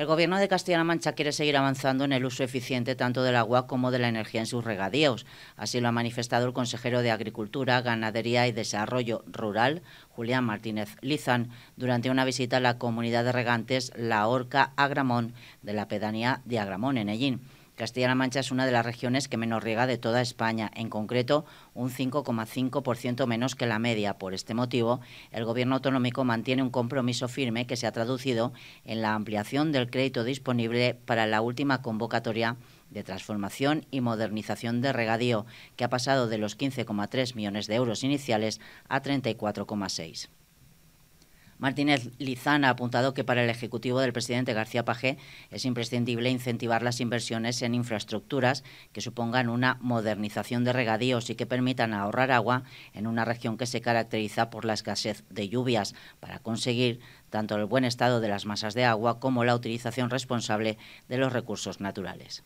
El Gobierno de Castilla-La Mancha quiere seguir avanzando en el uso eficiente tanto del agua como de la energía en sus regadíos. Así lo ha manifestado el consejero de Agricultura, Ganadería y Desarrollo Rural, Julián Martínez Lizán, durante una visita a la comunidad de regantes La Horca Agramón de la pedanía de Agramón en Ellín. Castilla-La Mancha es una de las regiones que menos riega de toda España, en concreto un 5,5% menos que la media. Por este motivo, el Gobierno autonómico mantiene un compromiso firme que se ha traducido en la ampliación del crédito disponible para la última convocatoria de transformación y modernización de regadío, que ha pasado de los 15,3 millones de euros iniciales a 34,6. Martínez Lizana ha apuntado que para el Ejecutivo del presidente García Pagé es imprescindible incentivar las inversiones en infraestructuras que supongan una modernización de regadíos y que permitan ahorrar agua en una región que se caracteriza por la escasez de lluvias para conseguir tanto el buen estado de las masas de agua como la utilización responsable de los recursos naturales.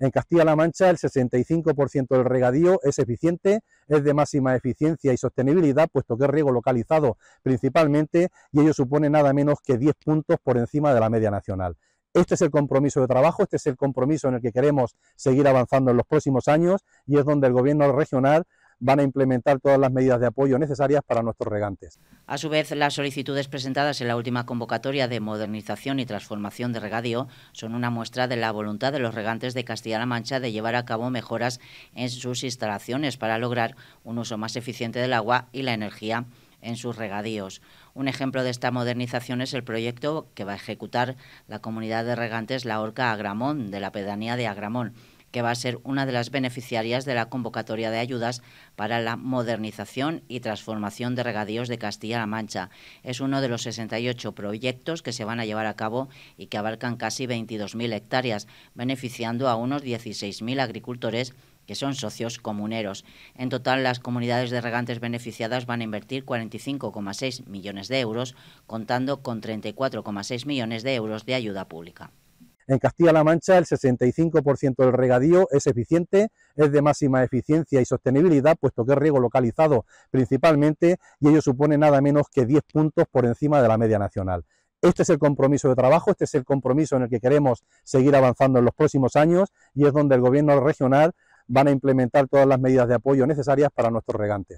En Castilla-La Mancha el 65% del regadío es eficiente, es de máxima eficiencia y sostenibilidad, puesto que es riego localizado principalmente y ello supone nada menos que 10 puntos por encima de la media nacional. Este es el compromiso de trabajo, este es el compromiso en el que queremos seguir avanzando en los próximos años y es donde el gobierno regional van a implementar todas las medidas de apoyo necesarias para nuestros regantes. A su vez, las solicitudes presentadas en la última convocatoria de modernización y transformación de regadío son una muestra de la voluntad de los regantes de Castilla-La Mancha de llevar a cabo mejoras en sus instalaciones para lograr un uso más eficiente del agua y la energía en sus regadíos. Un ejemplo de esta modernización es el proyecto que va a ejecutar la comunidad de regantes La Horca Agramón de la pedanía de Agramón que va a ser una de las beneficiarias de la convocatoria de ayudas para la modernización y transformación de regadíos de Castilla-La Mancha. Es uno de los 68 proyectos que se van a llevar a cabo y que abarcan casi 22.000 hectáreas, beneficiando a unos 16.000 agricultores que son socios comuneros. En total, las comunidades de regantes beneficiadas van a invertir 45,6 millones de euros, contando con 34,6 millones de euros de ayuda pública. En Castilla-La Mancha el 65% del regadío es eficiente, es de máxima eficiencia y sostenibilidad, puesto que es riego localizado principalmente y ello supone nada menos que 10 puntos por encima de la media nacional. Este es el compromiso de trabajo, este es el compromiso en el que queremos seguir avanzando en los próximos años y es donde el gobierno regional van a implementar todas las medidas de apoyo necesarias para nuestros regantes.